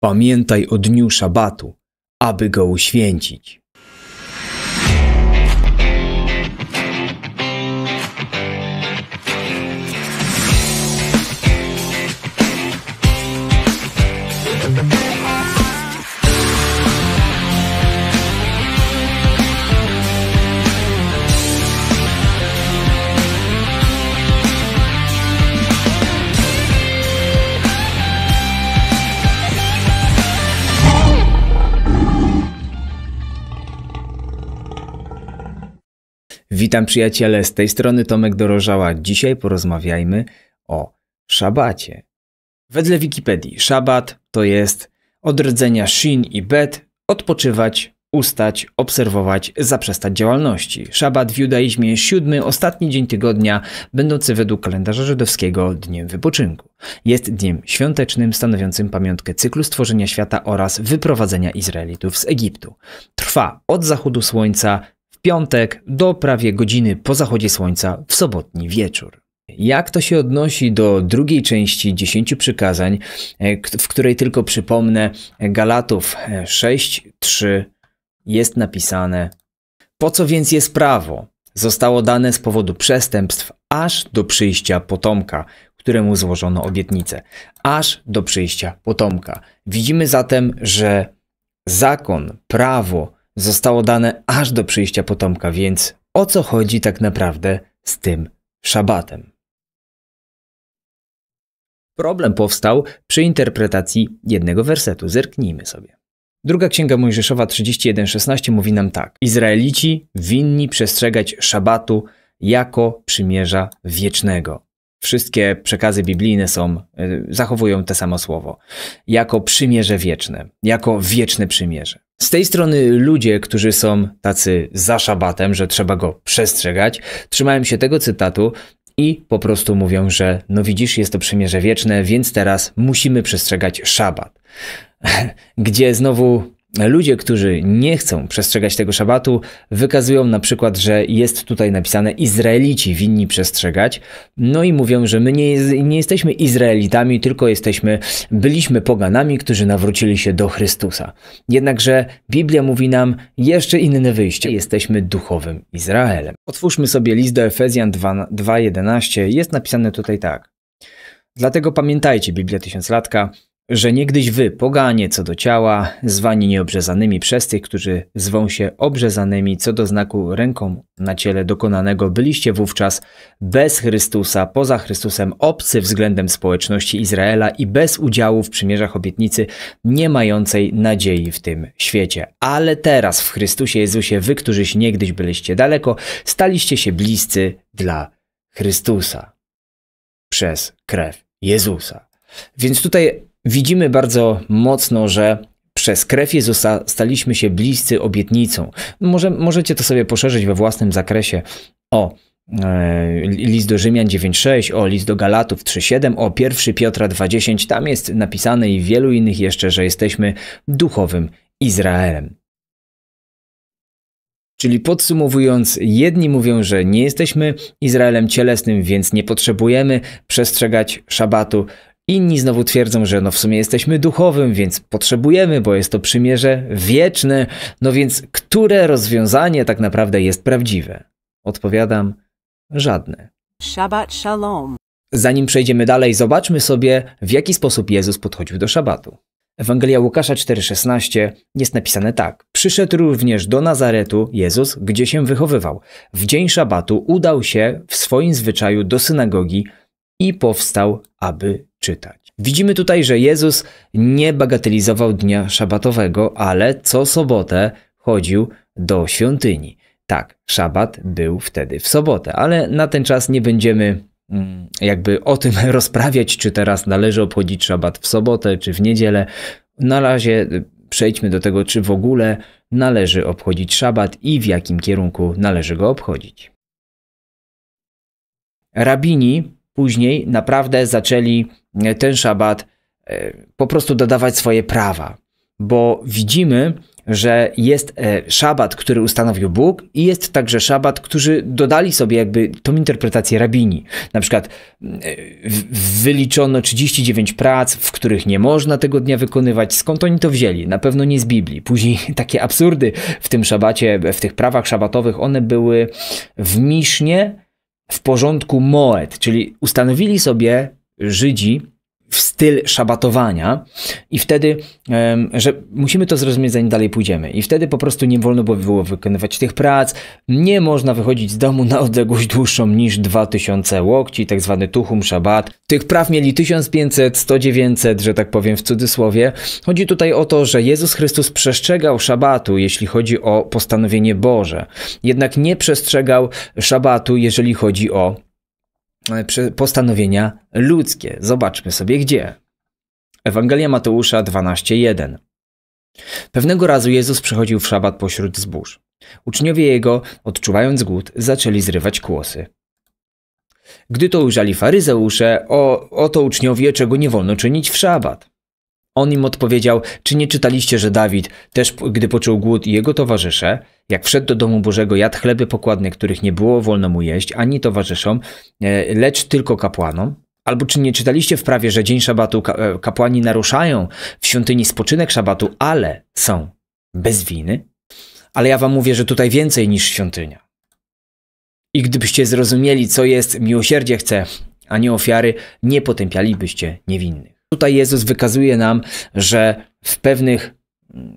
Pamiętaj o dniu szabatu, aby go uświęcić. Witam przyjaciele, z tej strony Tomek Dorożała. Dzisiaj porozmawiajmy o szabacie. Wedle Wikipedii szabat to jest od rdzenia shin i bet odpoczywać, ustać, obserwować, zaprzestać działalności. Szabat w judaizmie siódmy, ostatni dzień tygodnia, będący według kalendarza żydowskiego dniem wypoczynku. Jest dniem świątecznym, stanowiącym pamiątkę cyklu stworzenia świata oraz wyprowadzenia Izraelitów z Egiptu. Trwa od zachodu słońca w piątek do prawie godziny po zachodzie słońca w sobotni wieczór. Jak to się odnosi do drugiej części dziesięciu przykazań, e, w której tylko przypomnę e, Galatów 6:3 e, jest napisane: Po co więc jest prawo? Zostało dane z powodu przestępstw aż do przyjścia potomka, któremu złożono obietnicę, aż do przyjścia potomka. Widzimy zatem, że zakon, prawo zostało dane aż do przyjścia potomka, więc o co chodzi tak naprawdę z tym szabatem? Problem powstał przy interpretacji jednego wersetu. Zerknijmy sobie. Druga Księga Mojżeszowa 31:16 mówi nam tak: Izraelici winni przestrzegać szabatu jako przymierza wiecznego. Wszystkie przekazy biblijne są, y, zachowują to samo słowo. Jako przymierze wieczne, jako wieczne przymierze. Z tej strony ludzie, którzy są tacy za szabatem, że trzeba go przestrzegać, trzymają się tego cytatu i po prostu mówią, że no widzisz, jest to przymierze wieczne, więc teraz musimy przestrzegać szabat. Gdzie znowu Ludzie, którzy nie chcą przestrzegać tego szabatu, wykazują na przykład, że jest tutaj napisane Izraelici winni przestrzegać, no i mówią, że my nie, nie jesteśmy Izraelitami, tylko jesteśmy, byliśmy poganami, którzy nawrócili się do Chrystusa. Jednakże Biblia mówi nam jeszcze inne wyjście, jesteśmy duchowym Izraelem. Otwórzmy sobie list do Efezjan 2.11, jest napisane tutaj tak. Dlatego pamiętajcie, Biblia Tysiąclatka, że niegdyś wy, poganie co do ciała, zwani nieobrzezanymi przez tych, którzy zwą się obrzezanymi co do znaku ręką na ciele dokonanego, byliście wówczas bez Chrystusa, poza Chrystusem, obcy względem społeczności Izraela i bez udziału w przymierzach obietnicy, nie mającej nadziei w tym świecie. Ale teraz w Chrystusie Jezusie, wy, którzyś niegdyś byliście daleko, staliście się bliscy dla Chrystusa przez krew Jezusa. Więc tutaj widzimy bardzo mocno, że przez krew Jezusa staliśmy się bliscy obietnicą. No może, możecie to sobie poszerzyć we własnym zakresie o e, list do Rzymian 9.6, o list do Galatów 3.7, o 1 Piotra 2.10. Tam jest napisane i wielu innych jeszcze, że jesteśmy duchowym Izraelem. Czyli podsumowując, jedni mówią, że nie jesteśmy Izraelem cielesnym, więc nie potrzebujemy przestrzegać szabatu. Inni znowu twierdzą, że no w sumie jesteśmy duchowym, więc potrzebujemy, bo jest to przymierze wieczne. No więc które rozwiązanie tak naprawdę jest prawdziwe? Odpowiadam, żadne. Shabbat shalom. Zanim przejdziemy dalej, zobaczmy sobie, w jaki sposób Jezus podchodził do szabatu. Ewangelia Łukasza 4,16 jest napisane tak. Przyszedł również do Nazaretu Jezus, gdzie się wychowywał. W dzień szabatu udał się w swoim zwyczaju do synagogi i powstał, aby czytać. Widzimy tutaj, że Jezus nie bagatelizował dnia szabatowego, ale co sobotę chodził do świątyni. Tak, szabat był wtedy w sobotę, ale na ten czas nie będziemy mm, jakby o tym rozprawiać, czy teraz należy obchodzić szabat w sobotę, czy w niedzielę. Na razie y, przejdźmy do tego, czy w ogóle należy obchodzić szabat i w jakim kierunku należy go obchodzić. Rabini później naprawdę zaczęli e, ten szabat e, po prostu dodawać swoje prawa, bo widzimy, że jest e, szabat, który ustanowił Bóg i jest także szabat, którzy dodali sobie jakby tą interpretację rabini. Na przykład wyliczono 39 prac, w których nie można tego dnia wykonywać. Skąd oni to wzięli? Na pewno nie z Biblii. Później takie absurdy w tym szabacie, w tych prawach szabatowych, one były w Misznie, w porządku Moed, czyli ustanowili sobie Żydzi w styl szabatowania i wtedy, że musimy to zrozumieć zanim dalej pójdziemy i wtedy po prostu nie wolno było wykonywać tych prac, nie można wychodzić z domu na odległość dłuższą niż 2000 łokci, tak zwany tuhum szabat. Tych praw mieli 1500, 1900, że tak powiem w cudzysłowie. Chodzi tutaj o to, że Jezus Chrystus przestrzegał szabatu, jeśli chodzi o postanowienie Boże, jednak nie przestrzegał szabatu, jeżeli chodzi o E, postanowienia ludzkie. Zobaczmy sobie gdzie. Ewangelia Mateusza 12:1. Pewnego razu Jezus przychodził w szabat pośród zbóż. Uczniowie jego, odczuwając głód, zaczęli zrywać kłosy. Gdy to ujrzeli faryzeusze, o, oto uczniowie, czego nie wolno czynić w szabat. On im odpowiedział, czy nie czytaliście, że Dawid, też gdy poczuł głód i jego towarzysze, jak wszedł do domu Bożego, jadł chleby pokładne, których nie było wolno mu jeść, ani towarzyszom, e, lecz tylko kapłanom. Albo czy nie czytaliście w prawie, że dzień szabatu e, kapłani naruszają w świątyni spoczynek szabatu, ale są bez winy? Ale ja wam mówię, że tutaj więcej niż świątynia. I gdybyście zrozumieli, co jest miłosierdzie chce, a nie ofiary, nie potępialibyście niewinnych. Tutaj Jezus wykazuje nam, że w pewnych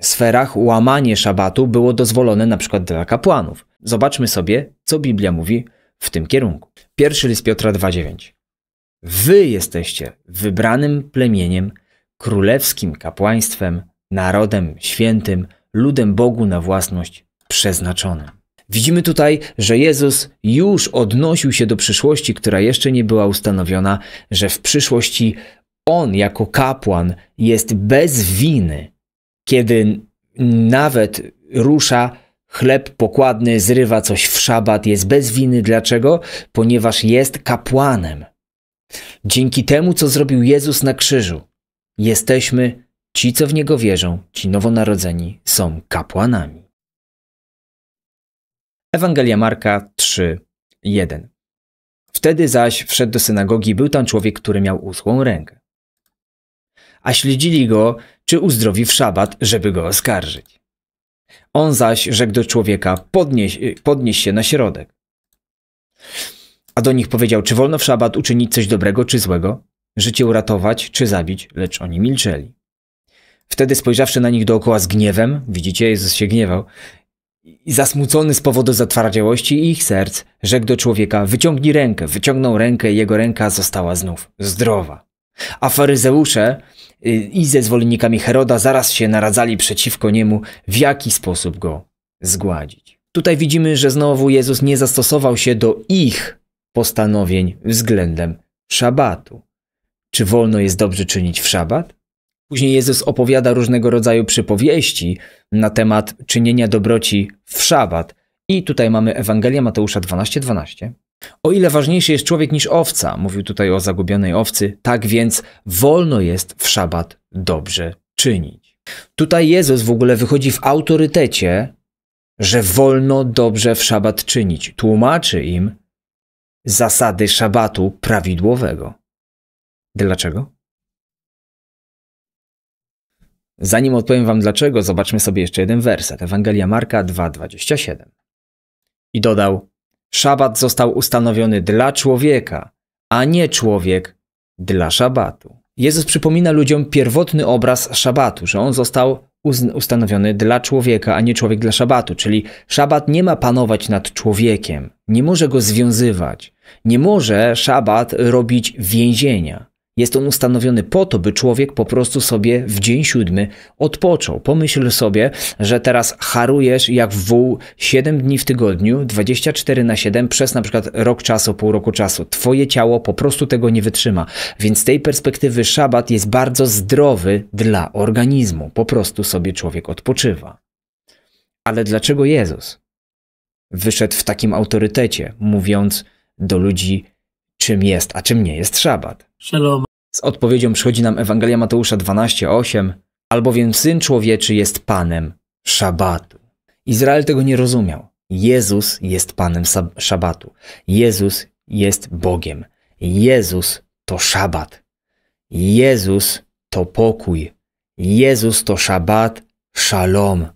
sferach łamanie szabatu było dozwolone na przykład dla kapłanów. Zobaczmy sobie, co Biblia mówi w tym kierunku. Pierwszy list Piotra 2,9. Wy jesteście wybranym plemieniem, królewskim kapłaństwem, narodem świętym, ludem Bogu na własność przeznaczonym. Widzimy tutaj, że Jezus już odnosił się do przyszłości, która jeszcze nie była ustanowiona, że w przyszłości on jako kapłan jest bez winy kiedy nawet rusza chleb pokładny, zrywa coś w szabat, jest bez winy. Dlaczego? Ponieważ jest kapłanem. Dzięki temu, co zrobił Jezus na krzyżu, jesteśmy ci, co w Niego wierzą, ci nowonarodzeni, są kapłanami. Ewangelia Marka 3, 1. Wtedy zaś wszedł do synagogi, był tam człowiek, który miał uschłą rękę a śledzili go, czy uzdrowi w szabat, żeby go oskarżyć. On zaś rzekł do człowieka, podnieś, podnieś się na środek. A do nich powiedział, czy wolno w szabat uczynić coś dobrego czy złego, życie uratować czy zabić, lecz oni milczeli. Wtedy spojrzawszy na nich dookoła z gniewem, widzicie, Jezus się gniewał, i zasmucony z powodu zatwardziałości ich serc, rzekł do człowieka, wyciągnij rękę, wyciągnął rękę i jego ręka została znów zdrowa. A faryzeusze, i ze zwolennikami Heroda zaraz się naradzali przeciwko niemu, w jaki sposób go zgładzić. Tutaj widzimy, że znowu Jezus nie zastosował się do ich postanowień względem szabatu. Czy wolno jest dobrze czynić w szabat? Później Jezus opowiada różnego rodzaju przypowieści na temat czynienia dobroci w szabat. I tutaj mamy Ewangelię Mateusza 12:12. 12. O ile ważniejszy jest człowiek niż owca, mówił tutaj o zagubionej owcy, tak więc wolno jest w szabat dobrze czynić. Tutaj Jezus w ogóle wychodzi w autorytecie, że wolno dobrze w szabat czynić. Tłumaczy im zasady szabatu prawidłowego. Dlaczego? Zanim odpowiem wam dlaczego, zobaczmy sobie jeszcze jeden werset. Ewangelia Marka 2:27. I dodał: Szabat został ustanowiony dla człowieka, a nie człowiek dla szabatu. Jezus przypomina ludziom pierwotny obraz szabatu, że on został ustanowiony dla człowieka, a nie człowiek dla szabatu, czyli szabat nie ma panować nad człowiekiem, nie może go związywać, nie może szabat robić więzienia. Jest on ustanowiony po to, by człowiek po prostu sobie w dzień siódmy odpoczął. Pomyśl sobie, że teraz harujesz jak wół 7 dni w tygodniu, 24 na 7 przez na przykład rok czasu, pół roku czasu. Twoje ciało po prostu tego nie wytrzyma. Więc z tej perspektywy szabat jest bardzo zdrowy dla organizmu. Po prostu sobie człowiek odpoczywa. Ale dlaczego Jezus wyszedł w takim autorytecie, mówiąc do ludzi, czym jest, a czym nie jest szabat? Shalom. Z odpowiedzią przychodzi nam Ewangelia Mateusza 12:8, albowiem syn człowieczy jest panem szabatu. Izrael tego nie rozumiał. Jezus jest panem szabatu. Jezus jest Bogiem. Jezus to szabat. Jezus to pokój. Jezus to szabat, szalom.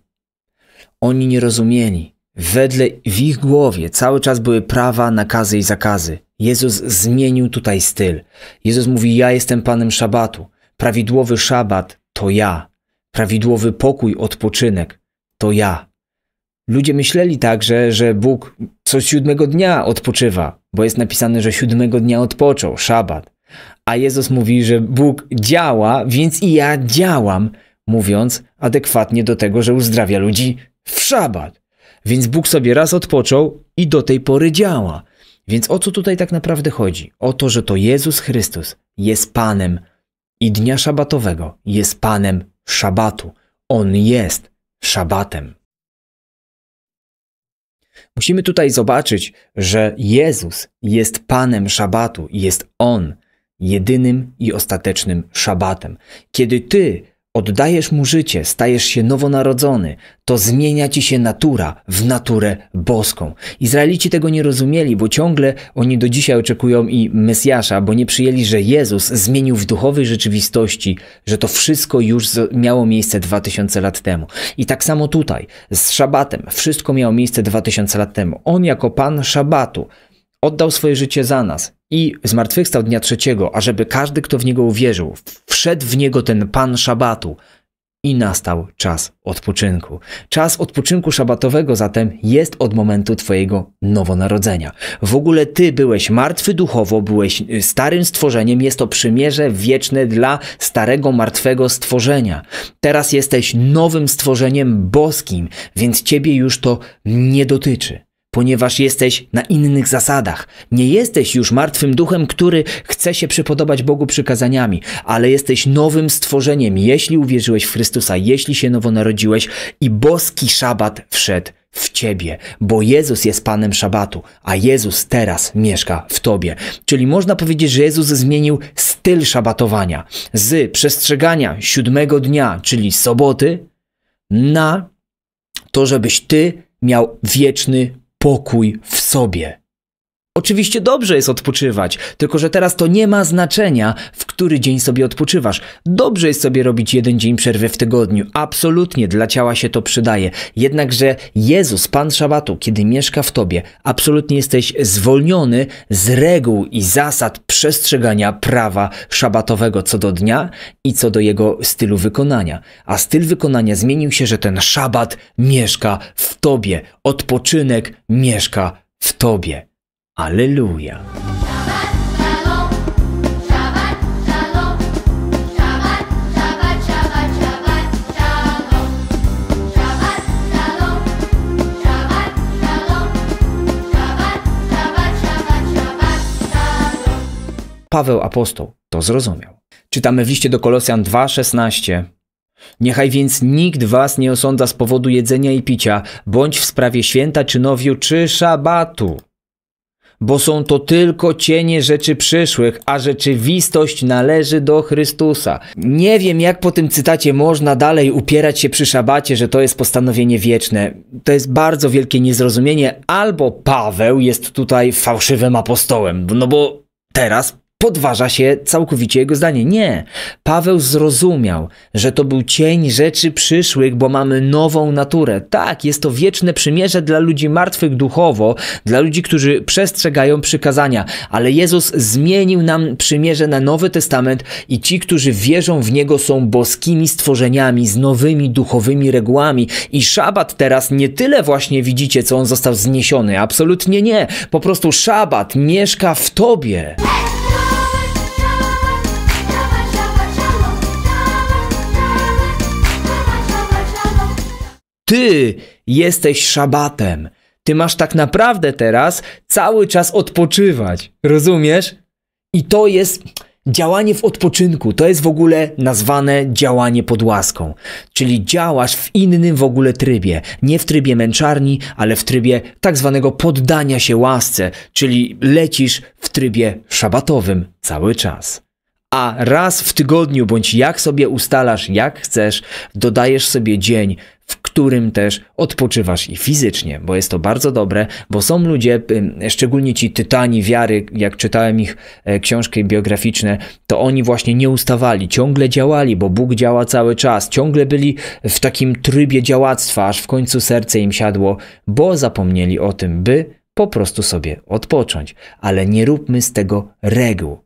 Oni nie rozumieli. Wedle w ich głowie cały czas były prawa, nakazy i zakazy. Jezus zmienił tutaj styl. Jezus mówi: Ja jestem Panem Szabatu. Prawidłowy Szabat to ja. Prawidłowy pokój, odpoczynek to ja. Ludzie myśleli także, że Bóg co siódmego dnia odpoczywa, bo jest napisane, że siódmego dnia odpoczął, Szabat. A Jezus mówi, że Bóg działa, więc i ja działam, mówiąc adekwatnie do tego, że uzdrawia ludzi w Szabat. Więc Bóg sobie raz odpoczął i do tej pory działa. Więc o co tutaj tak naprawdę chodzi? O to, że to Jezus Chrystus jest Panem i dnia szabatowego jest Panem szabatu. On jest szabatem. Musimy tutaj zobaczyć, że Jezus jest Panem szabatu, jest On jedynym i ostatecznym szabatem. Kiedy Ty Oddajesz mu życie, stajesz się nowonarodzony, to zmienia ci się natura w naturę boską. Izraelici tego nie rozumieli, bo ciągle oni do dzisiaj oczekują i Mesjasza, bo nie przyjęli, że Jezus zmienił w duchowej rzeczywistości, że to wszystko już miało miejsce 2000 lat temu. I tak samo tutaj, z szabatem, wszystko miało miejsce 2000 lat temu. On jako Pan szabatu oddał swoje życie za nas i zmartwychwstał dnia trzeciego, ażeby każdy, kto w niego uwierzył, wszedł w niego ten Pan Szabatu. I nastał czas odpoczynku. Czas odpoczynku szabatowego zatem jest od momentu Twojego nowonarodzenia. W ogóle Ty byłeś martwy duchowo, byłeś y, starym stworzeniem, jest to przymierze wieczne dla starego, martwego stworzenia. Teraz jesteś nowym stworzeniem boskim, więc Ciebie już to nie dotyczy ponieważ jesteś na innych zasadach. Nie jesteś już martwym duchem, który chce się przypodobać Bogu przykazaniami, ale jesteś nowym stworzeniem, jeśli uwierzyłeś w Chrystusa, jeśli się nowonarodziłeś i boski szabat wszedł w ciebie, bo Jezus jest Panem Szabatu, a Jezus teraz mieszka w tobie. Czyli można powiedzieć, że Jezus zmienił styl szabatowania z przestrzegania siódmego dnia, czyli soboty, na to, żebyś ty miał wieczny pokój w sobie. Oczywiście dobrze jest odpoczywać, tylko że teraz to nie ma znaczenia, w który dzień sobie odpoczywasz. Dobrze jest sobie robić jeden dzień przerwy w tygodniu. Absolutnie dla ciała się to przydaje. Jednakże Jezus, Pan Szabatu, kiedy mieszka w tobie, absolutnie jesteś zwolniony z reguł i zasad przestrzegania prawa szabatowego co do dnia i co do jego stylu wykonania. A styl wykonania zmienił się, że ten szabat mieszka w tobie. Odpoczynek mieszka w tobie. Alleluja. Paweł apostoł to zrozumiał. Czytamy w liście do Kolosjan 2:16. Niechaj więc nikt was nie osądza z powodu jedzenia i picia, bądź w sprawie święta, nowiu czy szabatu bo są to tylko cienie rzeczy przyszłych, a rzeczywistość należy do Chrystusa. Nie wiem, jak po tym cytacie można dalej upierać się przy szabacie, że to jest postanowienie wieczne. To jest bardzo wielkie niezrozumienie. Albo Paweł jest tutaj fałszywym apostołem, no bo teraz podważa się całkowicie jego zdanie. Nie. Paweł zrozumiał, że to był cień rzeczy przyszłych, bo mamy nową naturę. Tak, jest to wieczne przymierze dla ludzi martwych duchowo, dla ludzi, którzy przestrzegają przykazania, ale Jezus zmienił nam przymierze na Nowy Testament i ci, którzy wierzą w niego są boskimi stworzeniami z nowymi duchowymi regułami i szabat teraz nie tyle właśnie widzicie, co on został zniesiony. Absolutnie nie. Po prostu szabat mieszka w tobie. Ty jesteś szabatem. Ty masz tak naprawdę teraz cały czas odpoczywać. Rozumiesz? I to jest działanie w odpoczynku. To jest w ogóle nazwane działanie pod łaską. Czyli działasz w innym w ogóle trybie. Nie w trybie męczarni, ale w trybie tak zwanego poddania się łasce. Czyli lecisz w trybie szabatowym cały czas. A raz w tygodniu, bądź jak sobie ustalasz, jak chcesz, dodajesz sobie dzień którym też odpoczywasz i fizycznie, bo jest to bardzo dobre, bo są ludzie, y, szczególnie ci tytani wiary, jak czytałem ich e, książki biograficzne, to oni właśnie nie ustawali, ciągle działali, bo Bóg działa cały czas, ciągle byli w takim trybie działactwa, aż w końcu serce im siadło, bo zapomnieli o tym, by po prostu sobie odpocząć. Ale nie róbmy z tego reguł,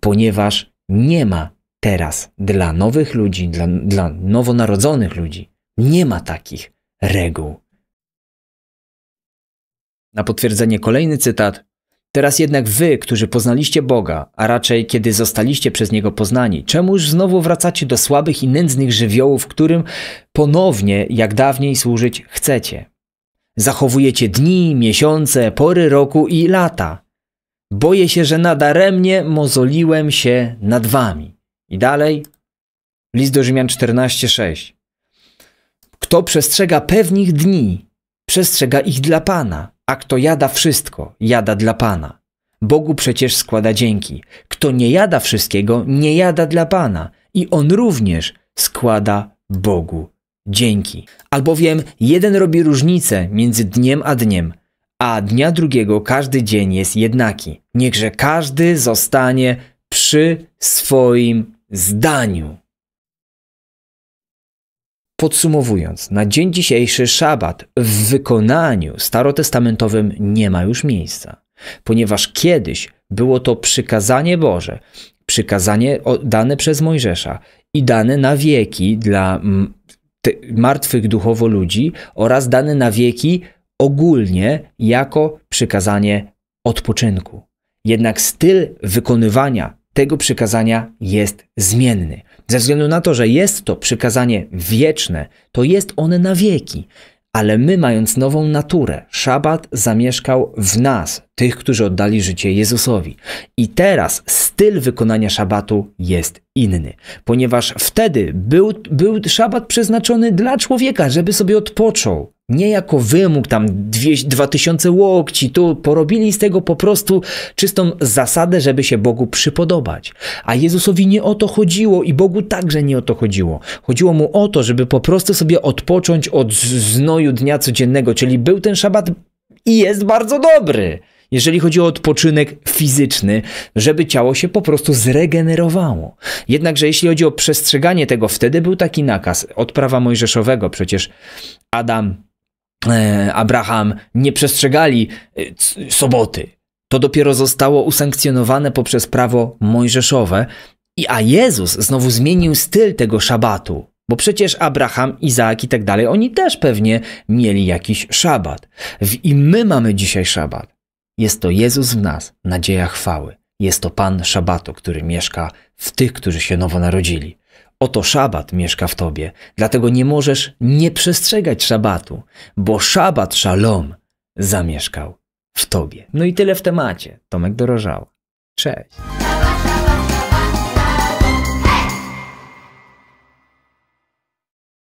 ponieważ nie ma teraz dla nowych ludzi, dla, dla nowonarodzonych ludzi nie ma takich reguł. Na potwierdzenie kolejny cytat. Teraz jednak wy, którzy poznaliście Boga, a raczej kiedy zostaliście przez Niego poznani, czemuż znowu wracacie do słabych i nędznych żywiołów, którym ponownie, jak dawniej, służyć chcecie? Zachowujecie dni, miesiące, pory roku i lata. Boję się, że nadaremnie mozoliłem się nad wami. I dalej. List do Rzymian 6. Kto przestrzega pewnych dni, przestrzega ich dla Pana, a kto jada wszystko, jada dla Pana. Bogu przecież składa dzięki. Kto nie jada wszystkiego, nie jada dla Pana i on również składa Bogu dzięki. Albowiem jeden robi różnicę między dniem a dniem, a dnia drugiego każdy dzień jest jednaki. Niechże każdy zostanie przy swoim zdaniu. Podsumowując, na dzień dzisiejszy szabat w wykonaniu starotestamentowym nie ma już miejsca, ponieważ kiedyś było to przykazanie Boże, przykazanie dane przez Mojżesza i dane na wieki dla mm, martwych duchowo ludzi oraz dane na wieki ogólnie jako przykazanie odpoczynku. Jednak styl wykonywania tego przykazania jest zmienny. Ze względu na to, że jest to przykazanie wieczne, to jest one na wieki. Ale my, mając nową naturę, szabat zamieszkał w nas, tych, którzy oddali życie Jezusowi. I teraz styl wykonania szabatu jest inny, ponieważ wtedy był, był szabat przeznaczony dla człowieka, żeby sobie odpoczął nie jako wymóg, tam dwie, 2000 łokci, tu porobili z tego po prostu czystą zasadę, żeby się Bogu przypodobać. A Jezusowi nie o to chodziło i Bogu także nie o to chodziło. Chodziło mu o to, żeby po prostu sobie odpocząć od znoju dnia codziennego, czyli był ten szabat i jest bardzo dobry. Jeżeli chodzi o odpoczynek fizyczny, żeby ciało się po prostu zregenerowało. Jednakże jeśli chodzi o przestrzeganie tego, wtedy był taki nakaz od prawa mojżeszowego. Przecież Adam E, Abraham nie przestrzegali e, soboty. To dopiero zostało usankcjonowane poprzez prawo mojżeszowe, I, a Jezus znowu zmienił styl tego szabatu. Bo przecież Abraham, Izaak i tak dalej, oni też pewnie mieli jakiś szabat. I my mamy dzisiaj szabat. Jest to Jezus w nas, nadzieja chwały. Jest to Pan szabatu, który mieszka w tych, którzy się nowo narodzili. Oto szabat mieszka w tobie, dlatego nie możesz nie przestrzegać szabatu, bo szabat szalom zamieszkał w tobie. No i tyle w temacie. Tomek dorożał. Cześć.